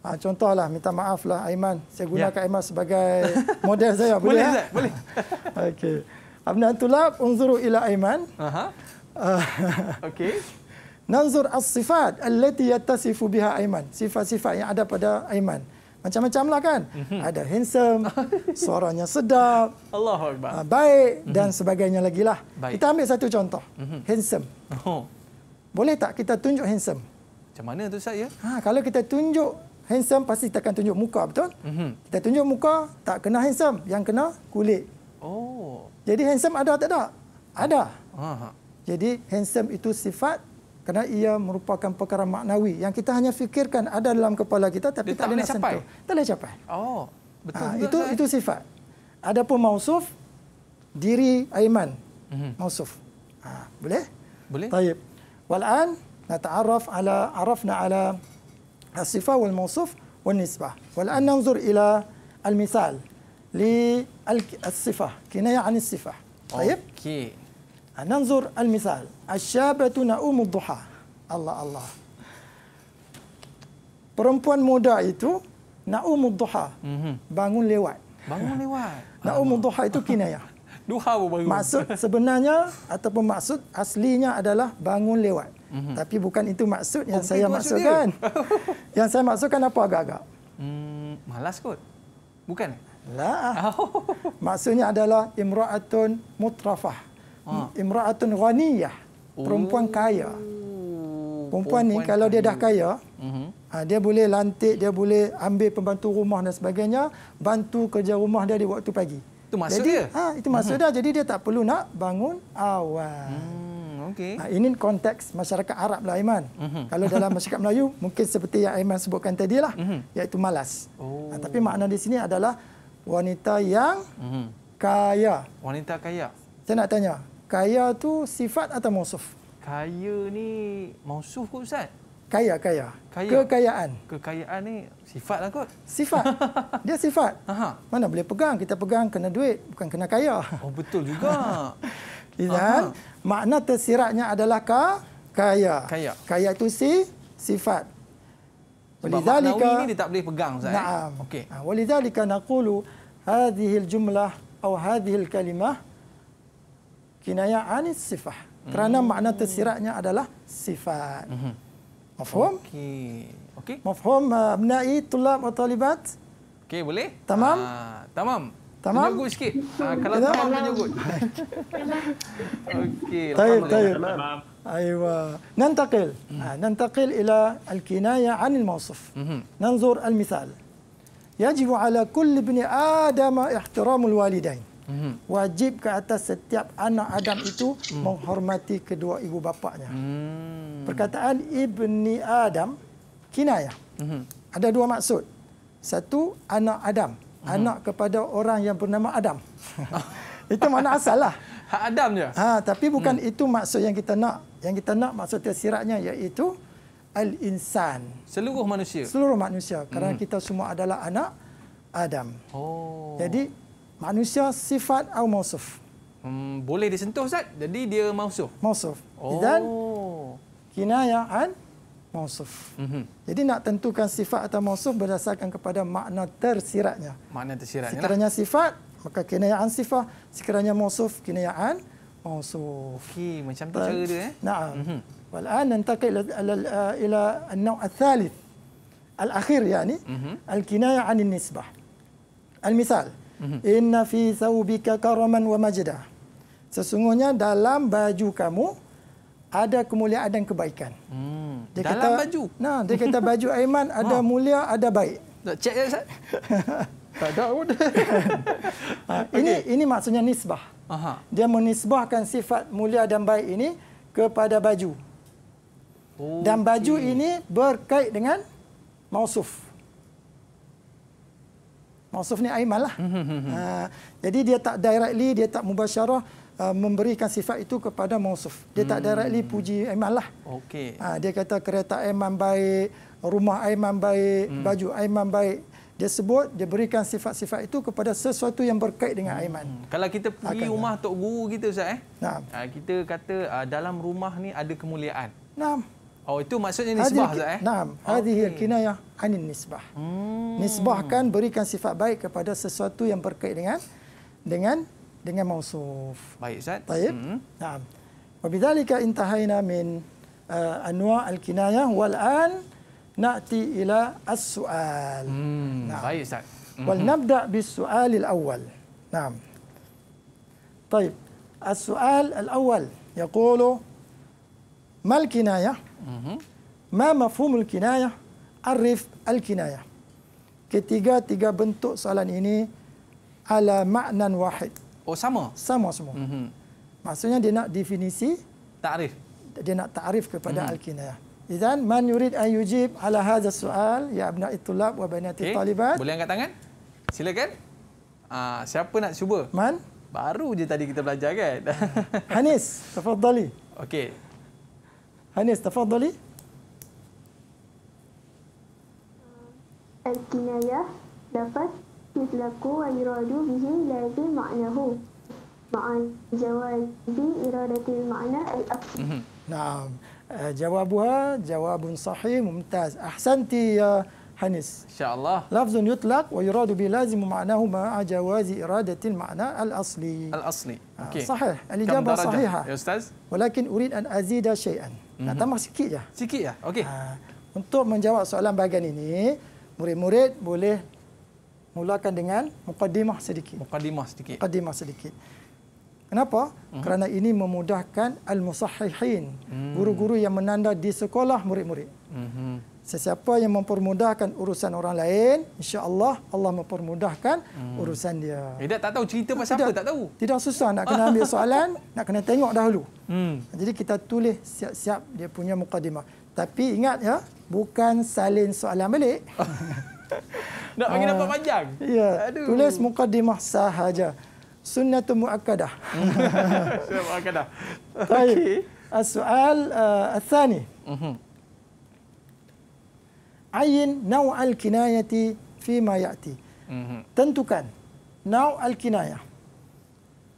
Ha, contohlah, minta maaf lah, Aiman. Saya gunakan ya. Aiman sebagai [LAUGHS] model saya. Boleh, boleh. Ya? boleh. [LAUGHS] Okey. Abna tulab unzuru ila Aiman. [LAUGHS] Okey. Nanzur as-sifat allati yattasifu biha Aiman. Sifat-sifat yang ada pada Aiman. Macam-macam lah kan. Mm-hmm. Ada handsome, suaranya sedap, Allahu ah, baik mm-hmm. dan sebagainya lagi lah. Baik. Kita ambil satu contoh. Mm-hmm. Handsome. Oh. Boleh tak kita tunjuk handsome? Macam mana tu Ustaz ya? Ha, kalau kita tunjuk handsome pasti kita akan tunjuk muka betul? Mm-hmm. Kita tunjuk muka tak kena handsome, yang kena kulit. Oh. Jadi handsome ada tak ada? Ada. Ha. Jadi handsome itu sifat kerana ia merupakan perkara maknawi yang kita hanya fikirkan ada dalam kepala kita tapi tak, tak boleh capai. Sentuh. Tak boleh capai. Oh, betul. Ha, betul itu saya. itu sifat. Adapun mausuf diri Aiman. mm Mausuf. Ha, boleh? Boleh. Baik. Walan نتعرف على عرفنا على الصفة والموصوف والنسبة والآن ننظر إلى المثال للصفة كناية عن الصفة طيب أوكي. ننظر المثال الشابة نؤوم الضحى الله الله perempuan muda itu نؤوم الضحى bangun lewat bangun lewat نؤوم الضحى itu كناية Duha pun bangun. Maksud sebenarnya ataupun maksud aslinya adalah bangun lewat. -hmm. Tapi bukan itu maksud yang okay, saya maksudkan. [LAUGHS] yang saya maksudkan apa agak-agak? Hmm, malas kot. Bukan? Lah. [LAUGHS] Oh. Maksudnya adalah imra'atun mutrafah. Oh. Imra'atun ghaniyah. Oh. Perempuan oh. kaya. Perempuan, perempuan ni kalau dia dah kaya, uh mhm. -huh. Ha, dia boleh lantik, dia boleh ambil pembantu rumah dan sebagainya, bantu kerja rumah dia di waktu pagi. Itu maksud Jadi, dia? Ha, itu maksud uh mhm. -huh. dia. Jadi dia tak perlu nak bangun awal. Hmm. Okay. Ah, ini konteks masyarakat Arab lah, Aiman. Uh mhm. -huh. Kalau dalam masyarakat Melayu, mungkin seperti yang Aiman sebutkan tadi lah, uh mhm. -huh. iaitu malas. Oh. Ha, tapi makna di sini adalah wanita yang uh mhm. -huh. kaya. Wanita kaya. Saya nak tanya, kaya tu sifat atau mausuf? Kaya ni mausuf kot Ustaz? Kaya, kaya. kaya. Kekayaan. Kekayaan ni sifat lah kot. Sifat. [LAUGHS] Dia sifat. Aha. Mana boleh pegang. Kita pegang kena duit, bukan kena kaya. Oh Betul juga. [LAUGHS] Izan. Makna tersiratnya adalah ka, kaya. kaya. Kaya itu si sifat. Oleh Walidzalika ini dia tak boleh pegang saya. Eh? Naam. Okey. Ha, walidzalika naqulu hadhihi al-jumlah atau hadhihi al kinaya an sifah. Kerana hmm. makna tersiratnya adalah sifat. Hmm. Mafhum? Okey. Okey. Mafhum uh, abnai uh, tulab wa talibat? Okey, boleh? Tamam. Ah, tamam. Tamam. Menyugut sikit. Ha, kalau tamam, tamam menyugut. Okey. Tayyib, tayyib. أيوة ننتقل ننتقل إلى الكناية عن الموصف ننظر المثال يجب على كل ابن آدم احترام الوالدين واجب كأتس setiap anak Adam itu hmm. menghormati kedua ibu bapanya hmm. perkataan ابن آدم كناية ada dua maksud satu anak Adam hmm. anak kepada orang yang bernama Adam. Ah. [LAUGHS] itu mana asal lah. [LAUGHS] Hak Adam je. Ha, tapi bukan hmm. itu maksud yang kita nak. Yang kita nak maksud tersiratnya iaitu Al-Insan. Seluruh manusia. Seluruh manusia. Kerana hmm. kita semua adalah anak Adam. Oh. Jadi manusia sifat atau mausuf. Hmm, boleh disentuh Ustaz. Jadi dia mausuf. Mausuf. Oh. Dan kinayah an mausuf. Mm-hmm. Jadi nak tentukan sifat atau mausuf berdasarkan kepada makna tersiratnya. Makna tersiratnya. Lah. Sekiranya lah. sifat, maka kinayaan sifat. Sekiranya mausuf, kinayaan mausuf. Okey, macam tu cara dia. Eh? Nah. Mm-hmm. Walaupun nantakai ila, ila, ila, ila al-naw al-thalith. Al-akhir, yani. Mm-hmm. Al-kinaya anin nisbah. Al-misal. Mm-hmm. Inna fi thawbika karaman wa majidah. Sesungguhnya dalam baju kamu, ada kemuliaan dan kebaikan. Hmm. Dia Dalam kata, baju. Nah, dia kata baju Aiman ada [LAUGHS] oh. mulia, ada baik. Nak cek ya, kan, [LAUGHS] tak ada pun. [LAUGHS] ha, ini, ini maksudnya nisbah. Aha. Dia menisbahkan sifat mulia dan baik ini kepada baju. Okay. Oh, dan baju ini berkait dengan mausuf. Mausuf ni Aiman lah. Mhm, mhm, mhm. ha, jadi dia tak directly, dia tak mubasyarah. Uh, memberikan sifat itu kepada mausuf. Dia hmm. tak directly puji Aiman lah. Okey. Ha, dia kata kereta Aiman baik, rumah Aiman baik, hmm. baju Aiman baik. Dia sebut, dia berikan sifat-sifat itu kepada sesuatu yang berkait dengan hmm. Kalau kita pergi Akan ya. rumah nah. Tok Guru kita, Ustaz, eh? nah. ha, kita kata uh, dalam rumah ni ada kemuliaan. Nah. Oh itu maksudnya nisbah Hadir, Zat, eh? Naam. Hadihi okay. kinayah anin nisbah. Hmm. Nisbahkan berikan sifat baik kepada sesuatu yang berkait dengan dengan dengan mausuf. baik Ustaz Baik. mm-hmm. نعم وبذلك انتهينا من أنواع الكناية والآن نأتي إلى السؤال mm, نعم baik ولنبدأ بالسؤال الأول نعم طيب السؤال الأول يقول ما الكنايه ما مفهوم الكناية عرف الكناية ketiga-tiga bentuk soalan ini على معنى واحد Oh sama? Sama semua. Mm -hmm. Maksudnya dia nak definisi. Ta'rif. Dia nak ta'rif kepada mm -hmm. Al-Kinayah. Izan, man yurid an yujib ala hadha su'al ya abna itulab wa bainati okay. Eh, talibat. Boleh angkat tangan? Silakan. Uh, siapa nak cuba? Man. Baru je tadi kita belajar kan? [LAUGHS] Hanis, tafadhali. Okey. Hanis, tafadhali. Al-Kinayah dapat يطلقوا ويراد به لذي معناه مع جواز إرادة المعنى الأقصى نعم جوابها جواب صحيح ممتاز أحسنت يا حنس إن شاء الله لفظ يطلق ويراد بلازم معناه مع جواز إرادة المعنى الأصلي الأصلي أوكي. صحيح الإجابة صحيحة يا أستاذ ولكن أريد أن أزيد شيئا نتمع سكية سكية أوكي أه. untuk menjawab soalan bahagian ini murid-murid boleh mulakan dengan mukadimah sedikit. Mukadimah sedikit. Mukadimah sedikit. Kenapa? Hmm. Kerana ini memudahkan al-musahihin, hmm. guru-guru yang menanda di sekolah murid-murid. Hmm. Sesiapa yang mempermudahkan urusan orang lain, insya-Allah Allah mempermudahkan hmm. urusan dia. Tidak eh, tak tahu cerita pasal tidak, apa, tak tahu. Tidak susah nak kena ambil soalan, [LAUGHS] nak kena tengok dahulu. Hmm. Jadi kita tulis siap-siap dia punya mukadimah. Tapi ingat ya, bukan salin soalan balik. [LAUGHS] [LAUGHS] Nak panggil nampak ah, panjang? Ya. Aduh. Tulis mukaddimah sah aja. Sunnatu mu'akkadah. [LAUGHS] Sunnatu mu'akkadah. Okey. Ah, soal uh, ah, kedua. Mhm. Ayin naw al-kinayati fi ma ya'ti. Mhm. Tentukan naw al-kinayah.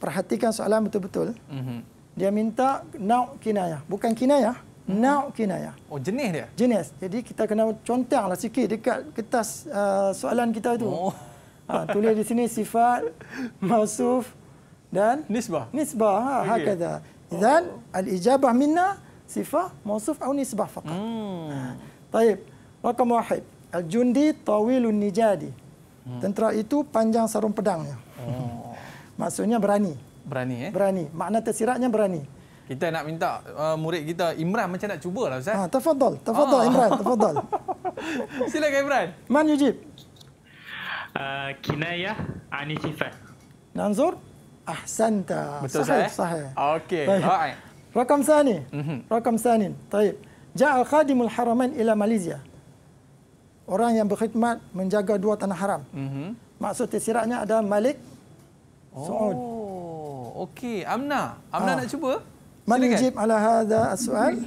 Perhatikan soalan betul-betul. Mhm. Dia minta naw kinayah, bukan kinayah. Nau kinayah. Oh, jenis dia? Jenis. Jadi kita kena contenglah sikit dekat kertas uh, soalan kita itu. Oh. Ha, tulis di sini sifat, [LAUGHS] mausuf dan... Nisbah. Nisbah. Ha, ha okay. Hakada. Dan al-ijabah minna sifat, mausuf atau nisbah fakat. Hmm. Ha. Taib. Rakam wahid. Al-jundi tawilun nijadi. Hmm. Tentera itu panjang sarung pedangnya. Oh. [LAUGHS] Maksudnya berani. Berani. Eh? Berani. Makna tersiratnya berani. Kita nak minta uh, murid kita Imran macam nak cuba lah, ustaz. Ha, tafadhal, tafadhal ah. Imran, tafadhal. [LAUGHS] Silakan Imran. Man yujib? Uh, kinayah ani Nanzur? Ahsanta. Betul sahih, eh? sahih. Okey. Baik. Rakam sani. Mm -hmm. Rakam sani. Baik. Ja'al khadimul haraman ila Malaysia. Orang yang berkhidmat menjaga dua tanah haram. Mm -hmm. Maksud tersiratnya ada Malik oh. Saud. Okey. Amna. Amna ha. nak cuba? من يجيب على هذا السؤال؟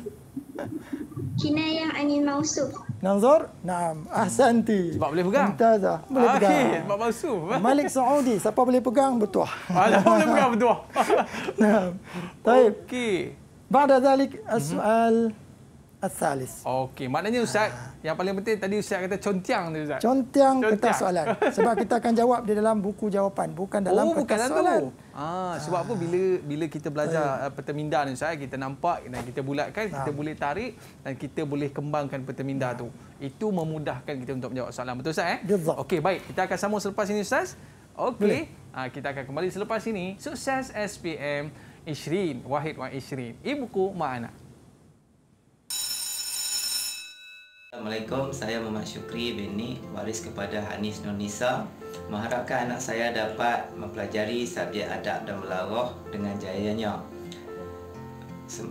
كناية عن الموصوف ننظر نعم أحسنتي سبق boleh pegang ممتازة boleh آه pegang سبق موصوف ملك سعودي سبق boleh pegang بتوح لا boleh pegang بتوح نعم طيب okay. بعد ذلك السؤال mm -hmm. Asalis. Okey, maknanya Ustaz, ha. yang paling penting tadi Ustaz kata contiang tu Ustaz. Contiang, contiang. soalan. Sebab kita akan jawab di dalam buku jawapan, bukan dalam oh, kertas bukan soalan. Ah, ha, sebab ha. apa bila bila kita belajar ha. Eh, peta minda ni Ustaz, kita nampak dan kita bulatkan, ha. kita ah. boleh tarik dan kita boleh kembangkan peta minda ha. Ya. tu. Itu memudahkan kita untuk menjawab soalan. Betul Ustaz eh? Okey, baik. Kita akan sambung selepas ini Ustaz. Okey. Ha, kita akan kembali selepas ini. Sukses SPM Ishrin, Wahid wa Ishrin. Ibuku Ma'ana. Assalamualaikum, saya Muhammad Syukri bin waris kepada Hanis Nonisa. Nisa. Mengharapkan anak saya dapat mempelajari subjek adab dan melaroh dengan jayanya.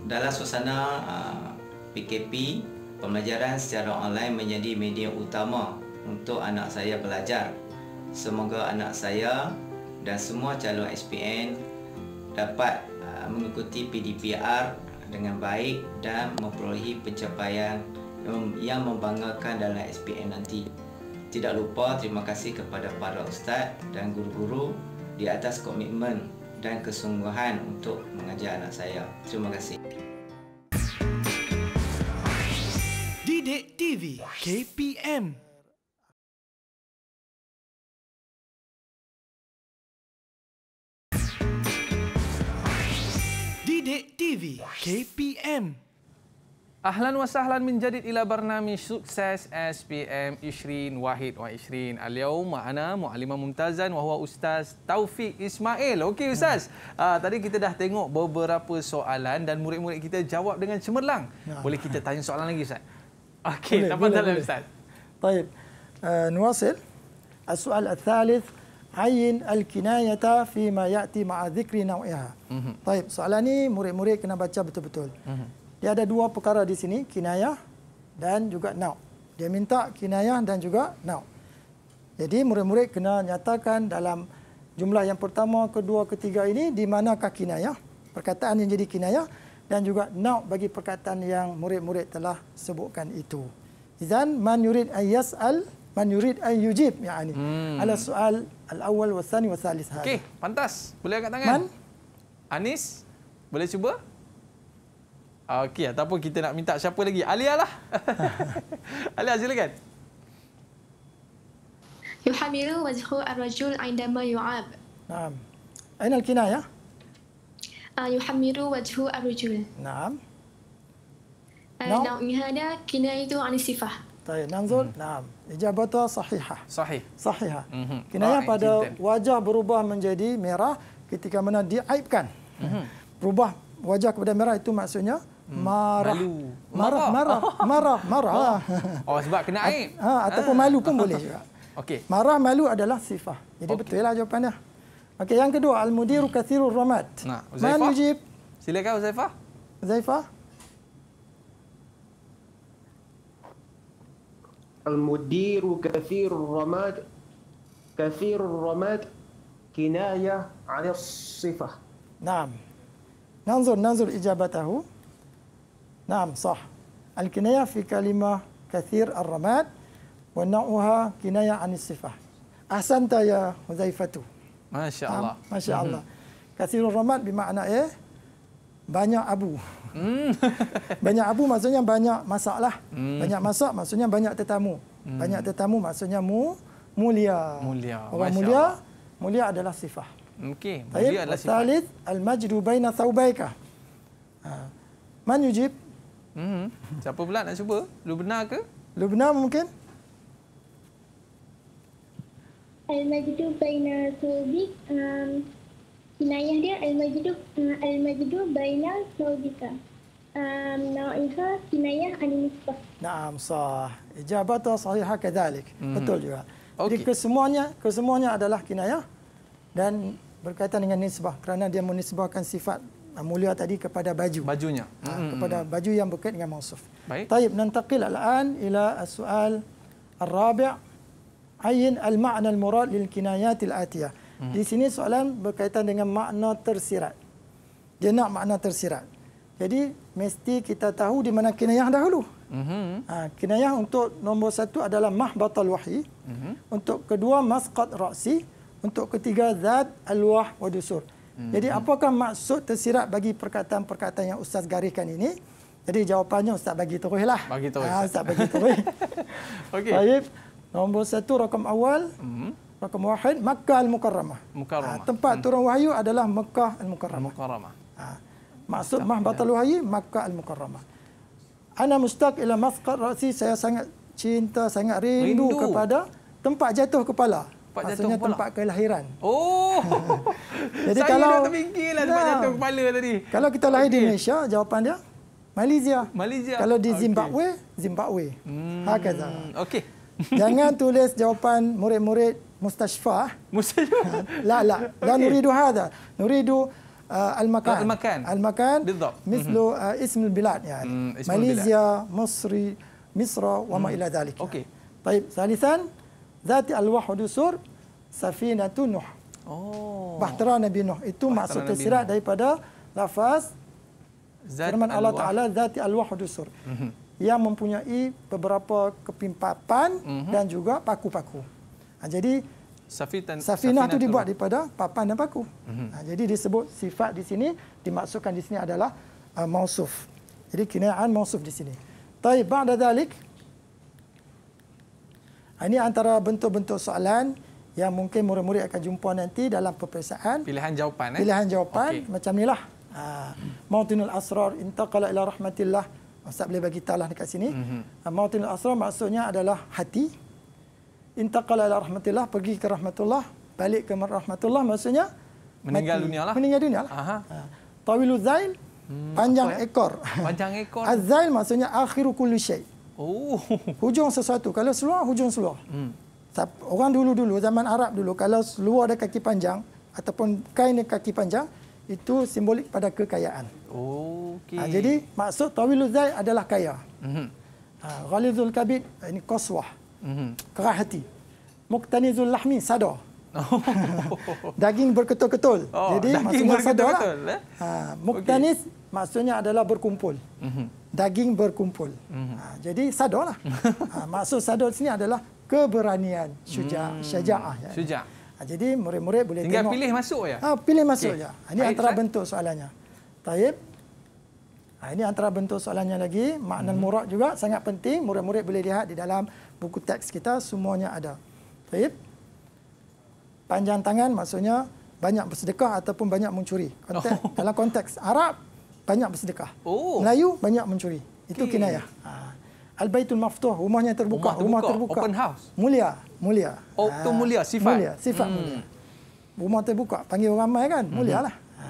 Dalam suasana PKP, ah, pembelajaran secara online menjadi media utama untuk anak saya belajar. Semoga anak saya dan semua calon SPN dapat ah, mengikuti PDPR dengan baik dan memperolehi pencapaian yang membanggakan dalam SPM nanti. Tidak lupa terima kasih kepada para ustaz dan guru-guru di atas komitmen dan kesungguhan untuk mengajar anak saya. Terima kasih. Didik TV KPM Didik TV KPM Ahlan wa sahlan min jadid ila barnami sukses SPM Ishrin Wahid wa Ishrin. Al-yawma ana mu'alima mumtazan wa huwa ustaz Taufik Ismail. Okey hmm. ustaz. Ya. Uh, tadi kita dah tengok beberapa soalan dan murid-murid kita jawab dengan cemerlang. Ya. Boleh kita tanya soalan lagi ustaz? [LAUGHS] Okey, tanpa dalam ustaz. Baik. Uh, ah, nuwasil. Soal al-thalith ayin al-kinayata fi ma ya'ti ma'a dhikri naw'iha. Mhm. Baik, soalan ni murid-murid kena baca betul-betul. Mhm dia ada dua perkara di sini kinayah dan juga naq dia minta kinayah dan juga naq jadi murid-murid kena nyatakan dalam jumlah yang pertama kedua ketiga ini di manakah kinayah perkataan yang jadi kinayah dan juga naq bagi perkataan yang murid-murid telah sebutkan itu izan man yurid ay yasal man yurid ay yujib yakni hmm. ala soal al awal wa thani wa thalith okey pantas boleh angkat tangan man anis boleh cuba Ah, okey, ataupun kita nak minta siapa lagi? Alia lah. [LAUGHS] Alia, silakan. Yuhamiru wajhu ar-rajul aindama yu'ab. Naam. Aina al kina ya? Ah, yuhamiru wajhu ar-rajul. Naam. Uh, kina itu anisifah. Tayyib, nanzul? Hmm. Naam. Ijabatu sahihah. Sahih. Sahihah. Mhm. Kina ya pada wajah berubah menjadi merah ketika mana diaibkan. Mhm. Berubah wajah kepada merah itu maksudnya Hmm. marah. Malu. Marah, marah, marah, [LAUGHS] marah, marah. Oh. oh, sebab kena aib. Ha, ha ataupun ha. malu pun boleh juga. [LAUGHS] Okey. Marah malu adalah sifat. Jadi okay. betul lah jawapannya. Okey, yang kedua, al-mudiru kathirur ramat. Nah, Uzaifah. Man ujib? Silakan Uzaifah. Uzaifah. Al-mudiru kathirur ramat. Kathirur ramat. Kinayah ala sifah. Naam. Nanzur, nanzur ijabatahu. نعم صح الكناية في كلمة كثير الرماد ونوعها كناية عن الصفة أحسنت يا حذيفة ما شاء الله نعم. ما شاء الله كثير الرماد بمعنى إيه banyak abu. Hmm. [LAUGHS] banyak abu maksudnya banyak masalah. Hmm. Banyak masak maksudnya banyak tetamu. Hmm. Banyak tetamu maksudnya mu mulia. Mulia. Orang mulia mulia adalah sifat. Okey, mulia adalah sifat. al-majdu baina thawbaika. Ha. Man yujib Hmm. Siapa pula nak cuba? Lu benar ke? Lu benar mungkin? Al-Majidu Baina Sobik. Um, kinayah dia Al-Majidu uh, Al -Majidu Baina Sobika. Um, Na'iha Kinayah Animisbah. Naam, sah. Ijabatah sahihah kadalik. Hmm. Betul juga. Okay. Jadi kesemuanya, kesemuanya adalah kinayah dan berkaitan dengan nisbah kerana dia menisbahkan sifat mulia tadi kepada baju. Bajunya. Ha, hmm, kepada hmm, hmm. baju yang berkait dengan mausuf. Baik. Taib nantaqil al-an ila soal al-rabi' ayin al-ma'na al-murad lil kinayatil atiyah. Hmm. Di sini soalan berkaitan dengan makna tersirat. Dia nak makna tersirat. Jadi mesti kita tahu di mana kinayah dahulu. Mm-hmm. Ha, kinayah untuk nombor satu adalah mahbatal wahyi. Mm-hmm. Untuk kedua masqat ra'si. Untuk ketiga zat al-wah wa dusur. Jadi mhm. apakah maksud tersirat bagi perkataan-perkataan yang Ustaz gariskan ini? Jadi jawapannya Ustaz bagi terus lah. Bagi terus. Ha, Ustaz bagi terus. [LAUGHS] Okey. Baik. Nombor satu rakam awal. hmm Rakam wahid. Makkah Al-Mukarramah. Mukarramah. Ha, tempat mm. turun wahyu adalah Makkah Al-Mukarramah. Mukarramah. Ha. Ah, maksud mah ya. batal wahyu, Makkah Al-Mukarramah. Ana mustaq ila masqat rasi. Saya sangat cinta, sangat rindu, rindu. kepada tempat jatuh kepala tempat jatuh kepala. tempat kelahiran. Oh. [LAUGHS] Jadi Saya kalau terfikirlah tempat ya. jatuh kepala tadi. Kalau kita lahir okay. di Malaysia, jawapan dia Malaysia. Malaysia. Kalau di Zimbabwe, okay. Zimbabwe. Hmm. Ha kata. Okey. [LAUGHS] Jangan tulis jawapan murid-murid mustashfa. Mustashfa. [LAUGHS] la la. Dan okay. nuridu hada. Nuridu Uh, al-makan al-makan al-makan بالضبط مثل mm-hmm. uh, اسم البلاد يعني ماليزيا مصري مصر وما الى ذلك اوكي طيب ثالثا Zati al-wahu dusur safinatu Nuh. Oh. Bahtera Nabi Nuh. Itu Bahtera maksud tersirat daripada lafaz firman Zat Allah Ta'ala Zati al-wahu dusur. Mhm. Yang mempunyai beberapa kepimpapan mm-hmm. dan juga paku-paku. Nah, ha, jadi Safitan, safinah itu dibuat daripada papan dan paku. Mm-hmm. Nah, ha, jadi disebut sifat di sini, dimaksudkan di sini adalah uh, mausuf. Jadi kenaan mausuf di sini. Tapi pada dalik Ah, ini antara bentuk-bentuk soalan yang mungkin murid-murid akan jumpa nanti dalam peperiksaan. Pilihan jawapan. Eh? Pilihan jawapan okay. macam inilah. Ah, mautinul asrar intaqala ila rahmatillah. Ustaz boleh bagi tahu lah dekat sini. Mm-hmm. Mautinul asrar maksudnya adalah hati. Intaqala ila rahmatillah pergi ke rahmatullah, balik ke rahmatullah maksudnya meninggal mati. lah Meninggal dunialah. Aha. Tawiluz zail hmm, panjang ya? ekor. Panjang ekor. Azail [LAUGHS] maksudnya akhiru kulu syai'. Oh. Hujung sesuatu. Kalau seluar, hujung seluar. Hmm. Orang dulu-dulu, zaman Arab dulu, kalau seluar ada kaki panjang ataupun kain ada kaki panjang, itu simbolik pada kekayaan. Oh, okay. ha, jadi maksud Tawilul Zai adalah kaya. Mm -hmm. ha, Ghalizul Kabid, ha, ini koswah. Mm -hmm. Kerah hati. Muktanizul Lahmi, sadar. Oh. [LAUGHS] daging berketul-ketul. Oh, jadi maksudnya sadar. Lah. Eh? Ha, Muktaniz, maksudnya adalah berkumpul. Mm-hmm. Daging berkumpul. Mm-hmm. Ha, jadi sadar lah. [LAUGHS] ha, maksud sadar sini adalah keberanian, syuja', mm-hmm. syaja'ah. Ya. Syuja'. Ha, jadi murid-murid boleh Tinggal tengok. Tinggal pilih masuk ya? Ha, pilih masuk okay. ya. Ha, ini Baik, antara Ustaz. bentuk soalannya. Taib. Ha, ini antara bentuk soalannya lagi. maknan mm-hmm. murak juga sangat penting. Murid-murid boleh lihat di dalam buku teks kita semuanya ada. Taib. Panjang tangan maksudnya banyak bersedekah ataupun banyak mencuri. Konteks, oh. Dalam konteks Arab, banyak bersedekah. Oh. Melayu banyak mencuri. Itu okay. kinayah. Ha. Al-Baitul Maftuh, rumahnya terbuka. Rumah, terbuka, rumah terbuka. Open house. Mulia, mulia. Oh, ha. tu mulia sifat. Mulia, sifat hmm. mulia. Rumah terbuka, panggil orang ramai kan? Hmm. mulia Mulialah. Ha.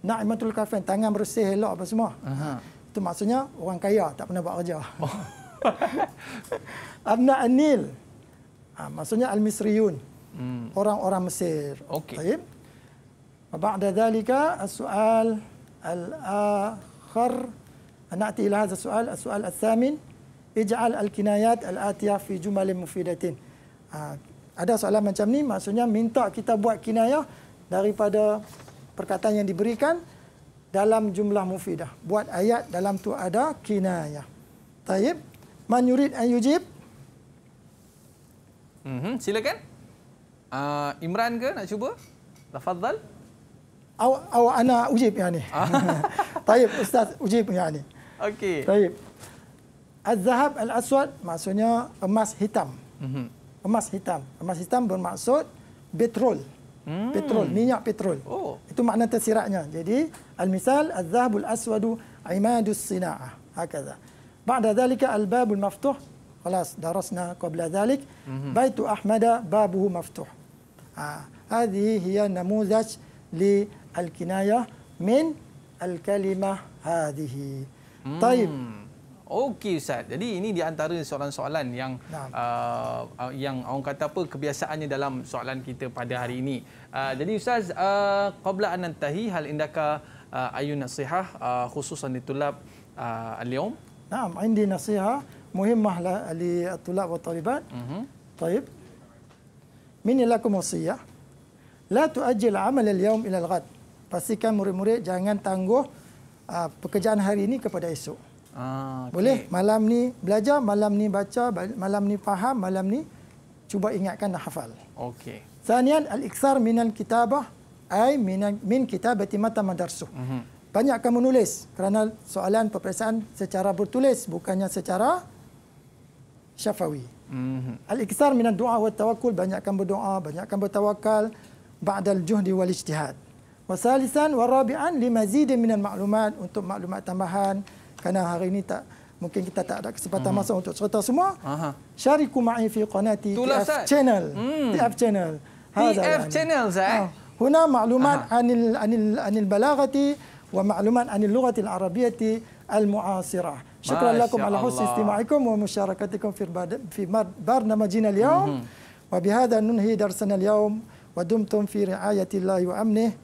Naimatul Kafan, tangan bersih, elok apa semua. Aha. Itu maksudnya orang kaya tak pernah buat kerja. Oh. Abna [LAUGHS] Anil. Ha, maksudnya Al-Misriyun. Hmm. Orang-orang Mesir. Okey. Baik. Ba'da dalika, soal الآخر نأتي إلى هذا السؤال السؤال الثامن اجعل الكنايات الآتية في جمل مفيدة ada soalan macam ni maksudnya minta kita buat kinayah daripada perkataan yang diberikan dalam jumlah mufidah buat ayat dalam tu ada kinayah Taib, man yurid an yujib mm -hmm. silakan uh, Imran ke nak cuba tafadhal Awak, awak anak Ujib yang ni. Ah. [LAUGHS] Taib, Ustaz Ujib yang ni. Okey. Taib. Az-Zahab al-Aswad maksudnya emas hitam. Mm-hmm. Emas hitam. Emas hitam bermaksud petrol. Mm. Petrol, minyak petrol. Oh. Itu makna tersiratnya. Jadi, al-misal az-zahabul aswadu imadus sina'ah. Hakaza. Ba'da zalika al-babul maftuh. Kelas darasna qabla zalik. Mm-hmm. Baitu Ahmada babuhu maftuh. Ha. Hadhi hiya namuzaj li al-kinayah min al-kalimah hadihi. Hmm. Taib. Okey Ustaz. Jadi ini di antara soalan-soalan yang nah. Uh, uh, yang orang kata apa kebiasaannya dalam soalan kita pada hari ini. Uh, jadi Ustaz, uh, qabla uh, anantahi hal indaka uh, ayu nasihah uh, khususan di tulab al-yawm? Naam, indi nasihah muhimmah la li tulab wa talibat. Mm -hmm. Taib. Min lakum wasiyah? La tuajjil amal al-yawm ila al-ghad pastikan murid-murid jangan tangguh uh, pekerjaan hari ini kepada esok. Ah, okay. Boleh malam ni belajar, malam ni baca, malam ni faham, malam ni cuba ingatkan dan hafal. Okey. Sanian al-iksar minal kitabah ai min min kitabati mata madarsu. Mm-hmm. Banyak kamu menulis kerana soalan peperiksaan secara bertulis bukannya secara syafawi. Mm-hmm. Al-iksar minal doa wa tawakkul, banyakkan berdoa, banyakkan bertawakal ba'dal juhdi wal ijtihad. Wasalisan warabian lima zidin minal maklumat untuk maklumat tambahan. Kerana hari ini tak mungkin kita tak ada kesempatan hmm. masuk untuk cerita semua. Aha. Syariku ma'i fi qanati TF channel. Hmm. TF channel. TF channel, Zai. Eh? Ha. Huna maklumat Aha. anil, anil, anil balagati wa maklumat anil lughatil arabiyati al-mu'asirah. Syukur lakum ala husni istimaikum wa musyarakatikum fi, fi barnamajina liyawm. Mm -hmm. Wa bihada nunhi darsana liyawm. Wa dumtum fi ri'ayatillahi wa amnih.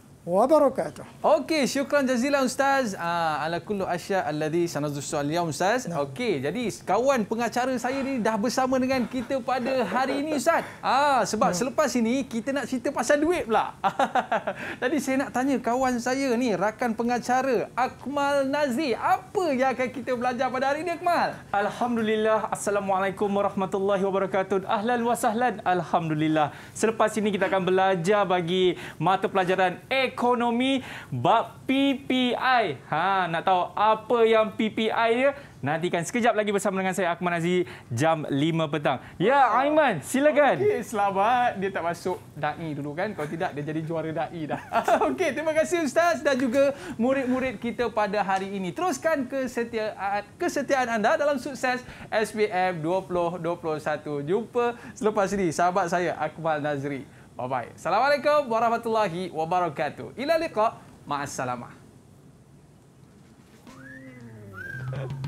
wabarakatuh. Okey, syukran jazilan ustaz. Ah ala kullu asya alladhi sanadzu soal ya ustaz. No. Okey, jadi kawan pengacara saya ni dah bersama dengan kita pada hari ini ustaz. Ah sebab no. selepas ini kita nak cerita pasal duit pula. [LAUGHS] jadi saya nak tanya kawan saya ni rakan pengacara Akmal Nazri, apa yang akan kita belajar pada hari ini Akmal? Alhamdulillah. Assalamualaikum warahmatullahi wabarakatuh. Ahlan wa sahlan. Alhamdulillah. Selepas ini kita akan belajar bagi mata pelajaran ek ekonomi bab PPI. Ha, nak tahu apa yang PPI dia? Nantikan sekejap lagi bersama dengan saya Akman Aziz jam 5 petang. Ya, Aiman, silakan. Okey, selamat. Dia tak masuk da'i dulu kan? Kalau tidak, dia jadi juara da'i dah. [LAUGHS] Okey, terima kasih Ustaz dan juga murid-murid kita pada hari ini. Teruskan kesetiaan, kesetiaan anda dalam sukses SPM 2021. Jumpa selepas ini, sahabat saya Akmal Nazri. Bye-bye. Assalamualaikum warahmatullahi wabarakatuh. Ila liqa. Ma'assalamah. Thank